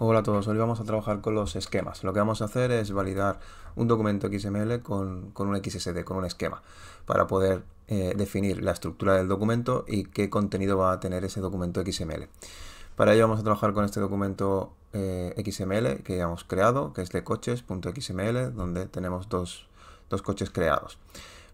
Hola a todos, hoy vamos a trabajar con los esquemas. Lo que vamos a hacer es validar un documento XML con, un XSD, con un esquema, para poder eh, definir la estructura del documento y qué contenido va a tener ese documento XML. Para ello vamos a trabajar con este documento eh, XML que ya hemos creado, que es de coches.xml, donde tenemos dos, coches creados.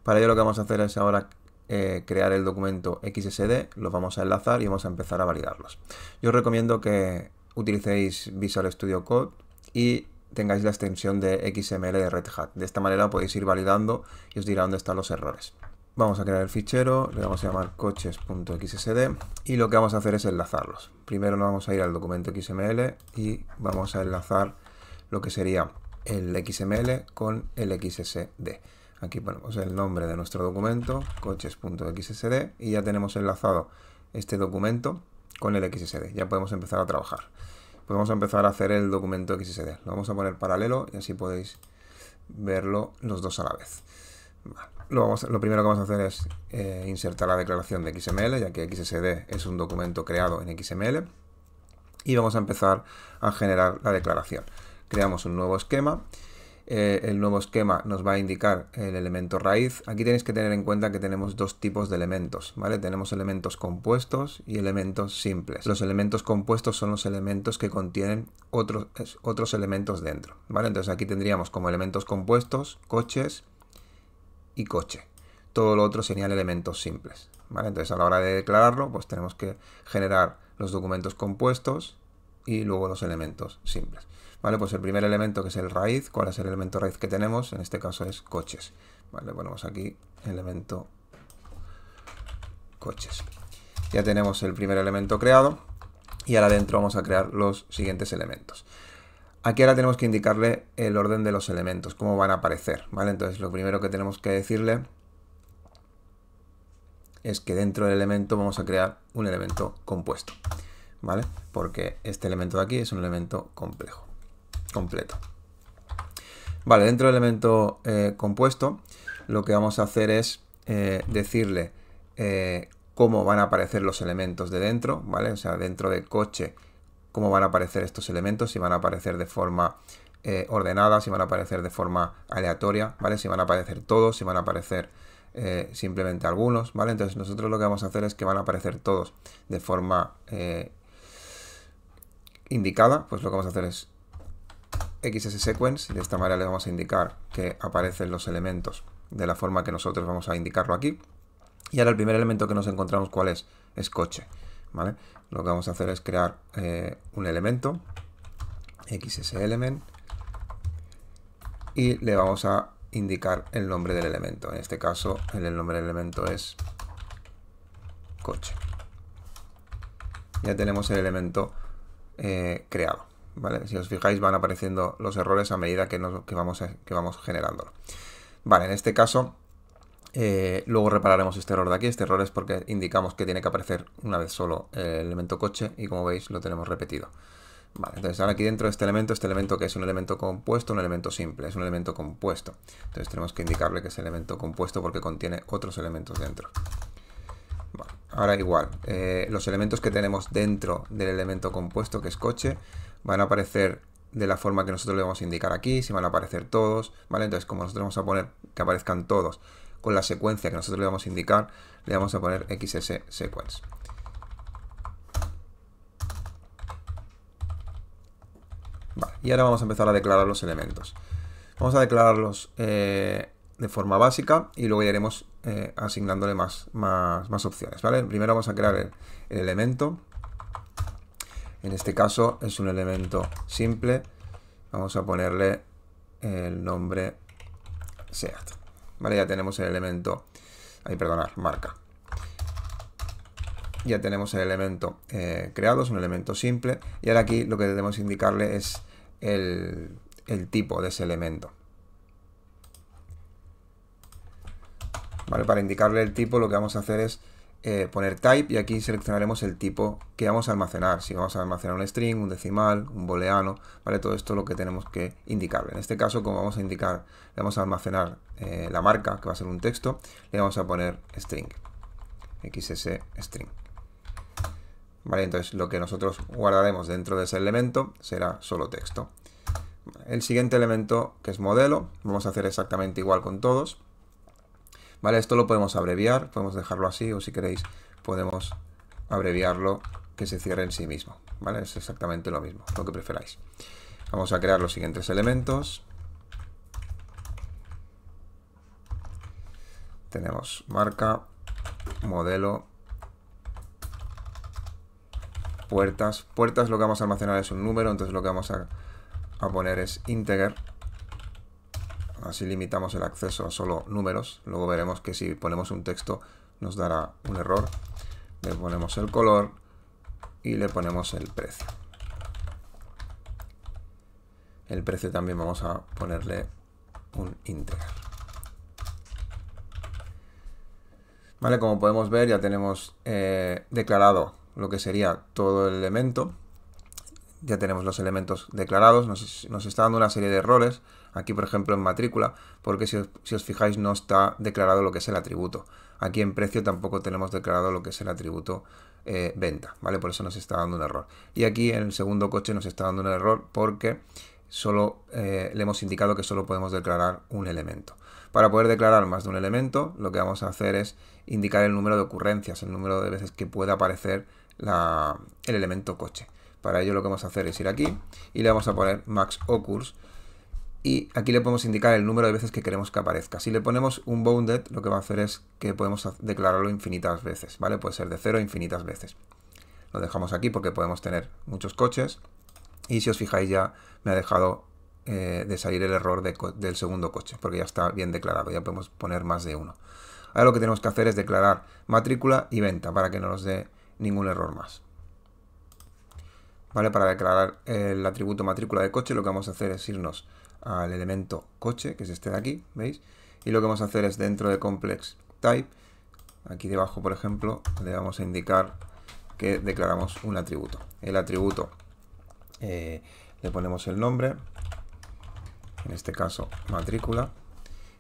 Para ello lo que vamos a hacer es ahora eh, crear el documento XSD, lo vamos a enlazar y vamos a empezar a validarlos. Yo recomiendo que utilicéis Visual Studio Code y tengáis la extensión de XML de Red Hat. De esta manera podéis ir validando y os dirá dónde están los errores. Vamos a crear el fichero, le vamos a llamar coches.xsd y lo que vamos a hacer es enlazarlos. Primero nos vamos a ir al documento XML y vamos a enlazar lo que sería el XML con el XSD. Aquí ponemos el nombre de nuestro documento, coches.xsd y ya tenemos enlazado este documento con el XSD. Ya podemos empezar a trabajar. Podemos empezar a hacer el documento XSD. Lo vamos a poner paralelo y así podéis verlo los dos a la vez. Lo, primero que vamos a hacer es eh, insertar la declaración de XML, ya que XSD es un documento creado en XML. Y vamos a empezar a generar la declaración. Creamos un nuevo esquema eh, el nuevo esquema nos va a indicar el elemento raíz. Aquí tenéis que tener en cuenta que tenemos dos tipos de elementos, ¿vale? Tenemos elementos compuestos y elementos simples. Los elementos compuestos son los elementos que contienen otros, otros elementos dentro, ¿vale? Entonces aquí tendríamos como elementos compuestos coches y coche. Todo lo otro serían elementos simples, Entonces a la hora de declararlo, pues tenemos que generar los documentos compuestos y luego los elementos simples. ¿Vale? Pues el primer elemento que es el raíz, ¿cuál es el elemento raíz que tenemos? En este caso es coches. ¿Vale? Ponemos aquí elemento coches. Ya tenemos el primer elemento creado y ahora dentro vamos a crear los siguientes elementos. Aquí ahora tenemos que indicarle el orden de los elementos, cómo van a aparecer, ¿vale? Entonces lo primero que tenemos que decirle es que dentro del elemento vamos a crear un elemento compuesto, ¿vale? Porque este elemento de aquí es un elemento complejo completo. Vale, dentro del elemento eh, compuesto lo que vamos a hacer es eh, decirle eh, cómo van a aparecer los elementos de dentro, ¿vale? O sea, dentro del coche, cómo van a aparecer estos elementos, si van a aparecer de forma ordenada, si van a aparecer de forma aleatoria, ¿vale? Si van a aparecer todos, si van a aparecer simplemente algunos, ¿vale? Entonces nosotros lo que vamos a hacer es que van a aparecer todos de forma indicada, pues lo que vamos a hacer es XS sequence, de esta manera le vamos a indicar que aparecen los elementos de la forma que nosotros vamos a indicarlo aquí. Y ahora el primer elemento que nos encontramos, ¿cuál es? Es coche. ¿vale? Lo que vamos a hacer es crear eh, un elemento, element. y le vamos a indicar el nombre del elemento. En este caso, el nombre del elemento es coche. Ya tenemos el elemento eh, creado. Si os fijáis van apareciendo los errores a medida que, nos, vamos, que vamos generándolo. Vale, en este caso, eh, luego repararemos este error de aquí. Este error es porque indicamos que tiene que aparecer una vez solo el elemento coche y como veis lo tenemos repetido. entonces ahora aquí dentro de este elemento, este elemento que es un elemento compuesto, un elemento simple, es un elemento compuesto. Entonces tenemos que indicarle que es elemento compuesto porque contiene otros elementos dentro. ahora igual, eh, los elementos que tenemos dentro del elemento compuesto, que es coche, van a aparecer de la forma que nosotros le vamos a indicar aquí, si van a aparecer todos, ¿vale? Entonces, como nosotros vamos a poner que aparezcan todos con la secuencia que nosotros le vamos a indicar, le vamos a poner XS sequence. Vale, y ahora vamos a empezar a declarar los elementos. Vamos a declararlos eh, de forma básica y luego iremos eh, asignándole más, más, opciones, ¿vale? Primero vamos a crear el elemento en este caso es un elemento simple. Vamos a ponerle el nombre SEAT. ya tenemos el elemento... Ay, perdonar, marca. Ya tenemos el elemento eh, creado, es un elemento simple. Y ahora aquí lo que debemos indicarle es el, el tipo de ese elemento. Vale, para indicarle el tipo lo que vamos a hacer es eh, poner type y aquí seleccionaremos el tipo que vamos a almacenar. Si vamos a almacenar un string, un decimal, un booleano, ¿vale? Todo esto lo que tenemos que indicar. En este caso, como vamos a indicar, le vamos a almacenar eh, la marca, que va a ser un texto, le vamos a poner string, xs string. Vale, entonces lo que nosotros guardaremos dentro de ese elemento será solo texto. El siguiente elemento, que es modelo, vamos a hacer exactamente igual con todos. ¿Vale? Esto lo podemos abreviar, podemos dejarlo así o si queréis podemos abreviarlo que se cierre en sí mismo. ¿Vale? Es exactamente lo mismo, lo que preferáis. Vamos a crear los siguientes elementos. Tenemos marca, modelo, puertas. Puertas lo que vamos a almacenar es un número, entonces lo que vamos a, a poner es integer Así limitamos el acceso a solo números. Luego veremos que si ponemos un texto nos dará un error. Le ponemos el color y le ponemos el precio. El precio también vamos a ponerle un integral. Vale, como podemos ver ya tenemos eh, declarado lo que sería todo el elemento. Ya tenemos los elementos declarados. nos está dando una serie de errores Aquí, por ejemplo, en matrícula, porque si os, fijáis no está declarado lo que es el atributo. Aquí en precio tampoco tenemos declarado lo que es el atributo eh, venta, ¿vale? Por eso nos está dando un error. Y aquí en el segundo coche nos está dando un error porque solo eh, le hemos indicado que solo podemos declarar un elemento. Para poder declarar más de un elemento, lo que vamos a hacer es indicar el número de ocurrencias, el número de veces que pueda aparecer el elemento coche. Para ello lo que vamos a hacer es ir aquí y le vamos a poner max occurs y aquí le podemos indicar el número de veces que queremos que aparezca. Si le ponemos un bounded, lo que va a hacer es que podemos declararlo infinitas veces, ¿vale? Puede ser de cero a infinitas veces. Lo dejamos aquí porque podemos tener muchos coches y si os fijáis ya me ha dejado eh, de salir el error del segundo coche porque ya está bien declarado, ya podemos poner más de uno. Ahora lo que tenemos que hacer es declarar matrícula y venta para que no nos dé ningún error más. ¿Vale? Para declarar el atributo matrícula de coche lo que vamos a hacer es irnos al elemento coche, que es este de aquí, ¿veis? Y lo que vamos a hacer es dentro de complex type, aquí debajo, por ejemplo, le vamos a indicar que declaramos un atributo. El atributo eh, le ponemos el nombre, en este caso matrícula.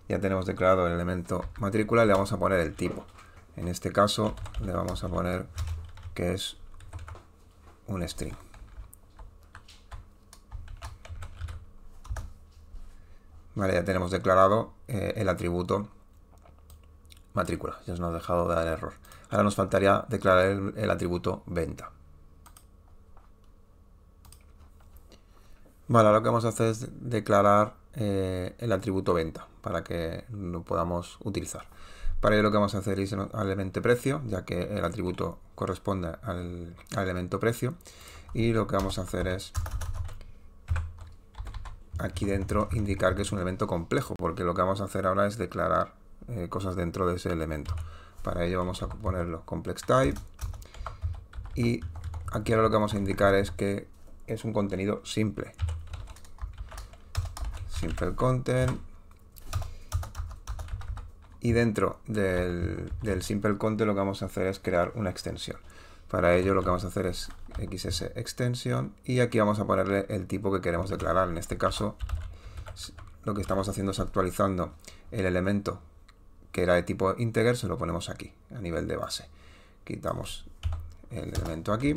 Ya tenemos declarado el elemento matrícula, le vamos a poner el tipo. En este caso le vamos a poner que es un string. Vale, ya tenemos declarado eh, el atributo matrícula. Ya nos ha dejado de dar error. Ahora nos faltaría declarar el, atributo venta. Vale, ahora lo que vamos a hacer es declarar eh, el atributo venta para que lo podamos utilizar. Para ello lo que vamos a hacer es al elemento precio, ya que el atributo corresponde al, elemento precio. Y lo que vamos a hacer es aquí dentro indicar que es un elemento complejo, porque lo que vamos a hacer ahora es declarar eh, cosas dentro de ese elemento. Para ello vamos a ponerlo complex type y aquí ahora lo que vamos a indicar es que es un contenido simple. Simple content y dentro del, del simple content lo que vamos a hacer es crear una extensión. Para ello lo que vamos a hacer es xs extension y aquí vamos a ponerle el tipo que queremos declarar. En este caso lo que estamos haciendo es actualizando el elemento que era de tipo integer, se lo ponemos aquí, a nivel de base. Quitamos el elemento aquí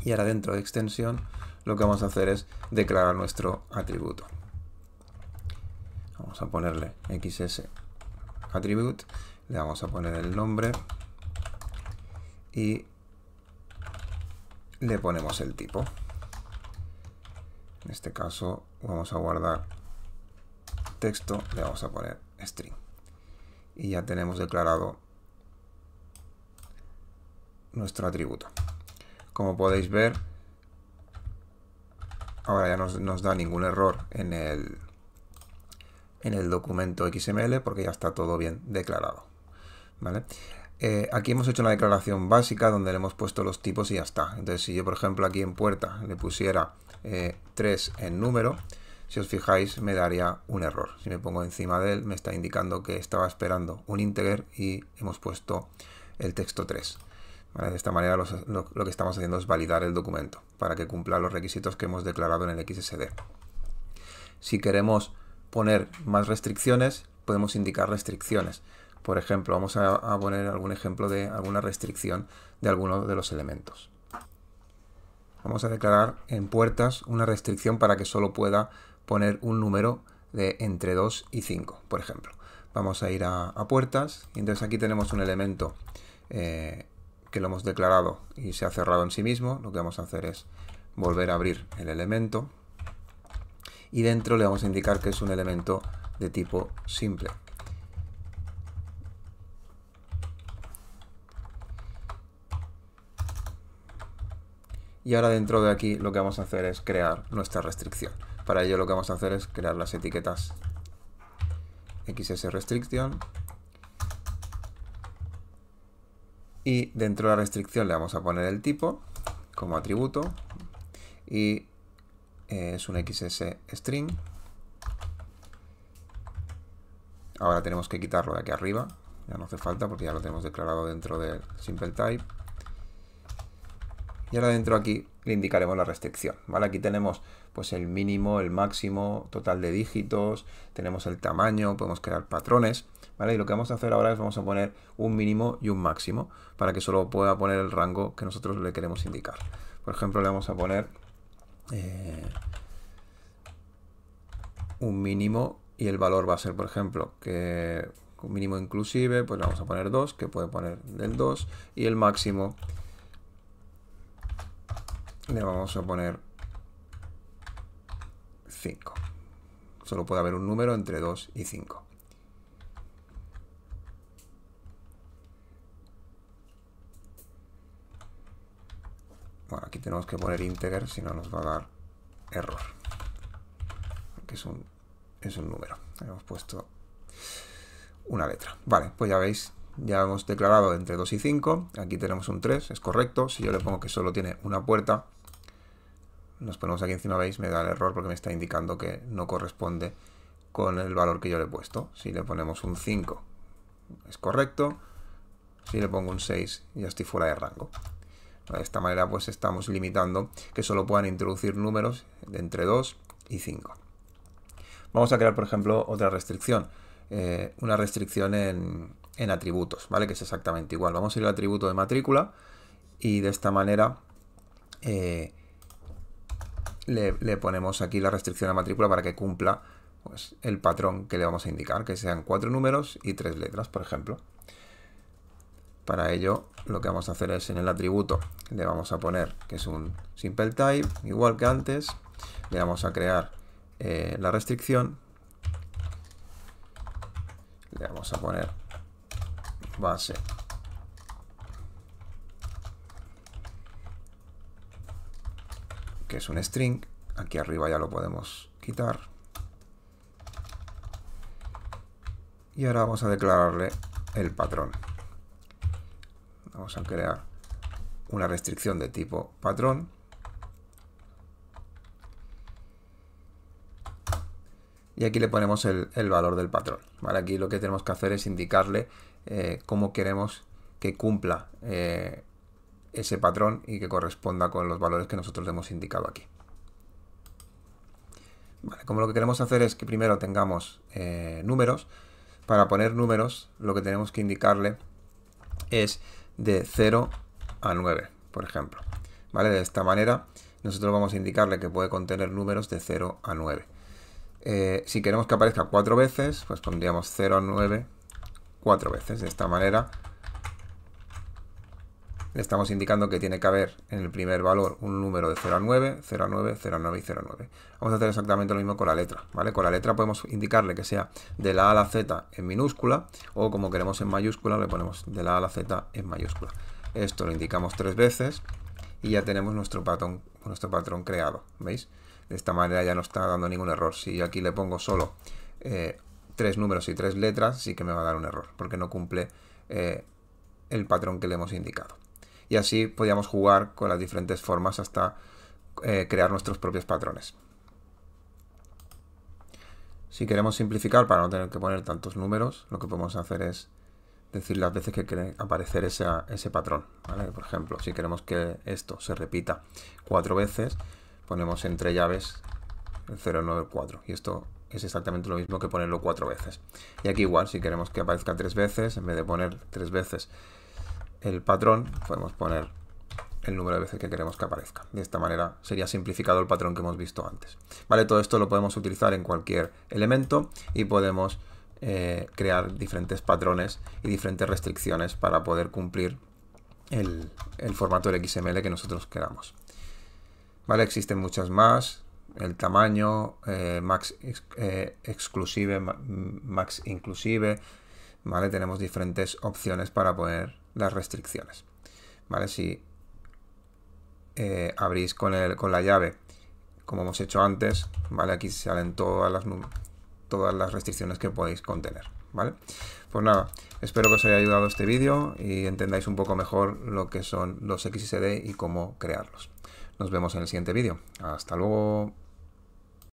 y ahora dentro de extensión lo que vamos a hacer es declarar nuestro atributo. Vamos a ponerle xs attribute, le vamos a poner el nombre y le ponemos el tipo. En este caso vamos a guardar texto, le vamos a poner string. Y ya tenemos declarado nuestro atributo. Como podéis ver, ahora ya no nos da ningún error en el, en el documento XML porque ya está todo bien declarado. ¿Vale? Eh, aquí hemos hecho una declaración básica donde le hemos puesto los tipos y ya está. Entonces, si yo, por ejemplo, aquí en puerta le pusiera 3 eh, en número, si os fijáis, me daría un error. Si me pongo encima de él, me está indicando que estaba esperando un integer y hemos puesto el texto 3. De esta manera lo, que estamos haciendo es validar el documento para que cumpla los requisitos que hemos declarado en el XSD. Si queremos poner más restricciones, podemos indicar restricciones por ejemplo, vamos a, poner algún ejemplo de alguna restricción de alguno de los elementos. Vamos a declarar en puertas una restricción para que solo pueda poner un número de entre 2 y 5, por ejemplo. Vamos a ir a, puertas y entonces aquí tenemos un elemento eh, que lo hemos declarado y se ha cerrado en sí mismo. Lo que vamos a hacer es volver a abrir el elemento y dentro le vamos a indicar que es un elemento de tipo simple. Y ahora dentro de aquí lo que vamos a hacer es crear nuestra restricción. Para ello lo que vamos a hacer es crear las etiquetas XS y dentro de la restricción le vamos a poner el tipo como atributo y eh, es un xsString. string. Ahora tenemos que quitarlo de aquí arriba, ya no hace falta porque ya lo tenemos declarado dentro del simple type y ahora dentro aquí le indicaremos la restricción, ¿vale? Aquí tenemos pues el mínimo, el máximo, total de dígitos, tenemos el tamaño, podemos crear patrones, ¿vale? Y lo que vamos a hacer ahora es vamos a poner un mínimo y un máximo para que solo pueda poner el rango que nosotros le queremos indicar. Por ejemplo, le vamos a poner eh, un mínimo y el valor va a ser, por ejemplo, que un mínimo inclusive, pues le vamos a poner 2, que puede poner del 2, y el máximo le vamos a poner 5. Solo puede haber un número entre 2 y 5. Bueno, aquí tenemos que poner integer, si no nos va a dar error. Porque es un, es un número. Hemos puesto una letra. Vale, pues ya veis, ya hemos declarado entre 2 y 5, aquí tenemos un 3, es correcto, si yo le pongo que solo tiene una puerta, nos ponemos aquí encima, veis, me da el error porque me está indicando que no corresponde con el valor que yo le he puesto. Si le ponemos un 5, es correcto, si le pongo un 6, ya estoy fuera de rango. De esta manera pues estamos limitando que solo puedan introducir números de entre 2 y 5. Vamos a crear, por ejemplo, otra restricción. Eh, una restricción en, en atributos, ¿vale? Que es exactamente igual. Vamos a ir al atributo de matrícula y de esta manera eh, le, ponemos aquí la restricción a matrícula para que cumpla pues, el patrón que le vamos a indicar, que sean cuatro números y tres letras, por ejemplo. Para ello lo que vamos a hacer es en el atributo le vamos a poner que es un simple type, igual que antes, le vamos a crear eh, la restricción, le vamos a poner base. Que es un string. Aquí arriba ya lo podemos quitar. Y ahora vamos a declararle el patrón. Vamos a crear una restricción de tipo patrón. Y aquí le ponemos el, valor del patrón. ¿vale? Aquí lo que tenemos que hacer es indicarle eh, cómo queremos que cumpla eh, ese patrón y que corresponda con los valores que nosotros le hemos indicado aquí. como lo que queremos hacer es que primero tengamos eh, números, para poner números lo que tenemos que indicarle es de 0 a 9, por ejemplo. ¿Vale? De esta manera nosotros vamos a indicarle que puede contener números de 0 a 9. si queremos que aparezca cuatro veces, pues pondríamos 0 a 9 cuatro veces. De esta manera le estamos indicando que tiene que haber en el primer valor un número de 0 a 9, 0 a 9, 0 a 9 y 0 a 9. Vamos a hacer exactamente lo mismo con la letra, ¿vale? Con la letra podemos indicarle que sea de la A la Z en minúscula o como queremos en mayúscula le ponemos de la A la Z en mayúscula. Esto lo indicamos tres veces y ya tenemos nuestro patrón, nuestro patrón creado, ¿veis? De esta manera ya no está dando ningún error. Si yo aquí le pongo solo eh, tres números y tres letras, sí que me va a dar un error, porque no cumple eh, el patrón que le hemos indicado. Y así podíamos jugar con las diferentes formas hasta eh, crear nuestros propios patrones. Si queremos simplificar para no tener que poner tantos números, lo que podemos hacer es decir las veces que quiere aparecer ese, patrón. Por ejemplo, si queremos que esto se repita cuatro veces, ponemos entre llaves el 0, no 4. Y esto es exactamente lo mismo que ponerlo cuatro veces. Y aquí igual, si queremos que aparezca tres veces, en vez de poner tres veces el patrón, podemos poner el número de veces que queremos que aparezca. De esta manera sería simplificado el patrón que hemos visto antes. Vale, todo esto lo podemos utilizar en cualquier elemento y podemos eh, crear diferentes patrones y diferentes restricciones para poder cumplir el, formato del XML que nosotros queramos. Vale, existen muchas más, el tamaño, eh, Max eh, exclusive, mm, Max inclusive, ¿vale? Tenemos diferentes opciones para poner las restricciones, ¿vale? Si eh, abrís con, con la llave, como hemos hecho antes, ¿vale? Aquí salen todas las, todas las restricciones que podéis contener, ¿vale? Pues nada, espero que os haya ayudado este vídeo y entendáis un poco mejor lo que son los XSD y cómo crearlos. Nos vemos en el siguiente vídeo. Hasta luego.